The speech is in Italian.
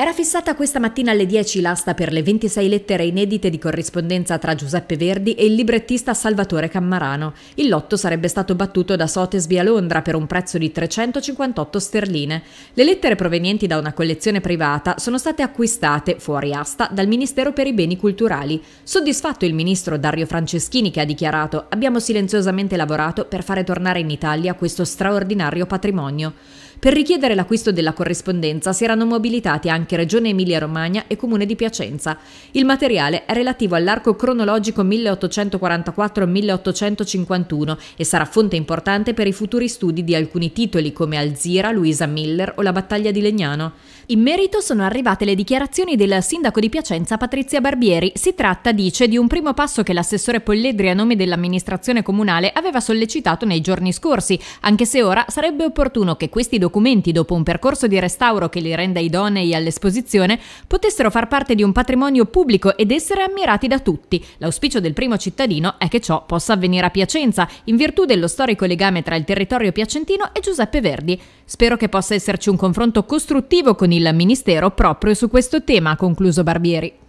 Era fissata questa mattina alle 10 l'asta per le 26 lettere inedite di corrispondenza tra Giuseppe Verdi e il librettista Salvatore Cammarano. Il lotto sarebbe stato battuto da Sothesby a Londra per un prezzo di 358 sterline. Le lettere provenienti da una collezione privata sono state acquistate, fuori asta, dal Ministero per i Beni Culturali. Soddisfatto il ministro Dario Franceschini che ha dichiarato abbiamo silenziosamente lavorato per fare tornare in Italia questo straordinario patrimonio. Per richiedere l'acquisto della corrispondenza si erano mobilitati anche Regione Emilia-Romagna e Comune di Piacenza. Il materiale è relativo all'arco cronologico 1844-1851 e sarà fonte importante per i futuri studi di alcuni titoli come Alzira, Luisa Miller o la battaglia di Legnano. In merito sono arrivate le dichiarazioni del sindaco di Piacenza Patrizia Barbieri. Si tratta, dice, di un primo passo che l'assessore Polledri a nome dell'amministrazione comunale aveva sollecitato nei giorni scorsi, anche se ora sarebbe opportuno che questi documenti documenti dopo un percorso di restauro che li renda idonei all'esposizione potessero far parte di un patrimonio pubblico ed essere ammirati da tutti. L'auspicio del primo cittadino è che ciò possa avvenire a Piacenza, in virtù dello storico legame tra il territorio piacentino e Giuseppe Verdi. Spero che possa esserci un confronto costruttivo con il Ministero proprio su questo tema, ha concluso Barbieri.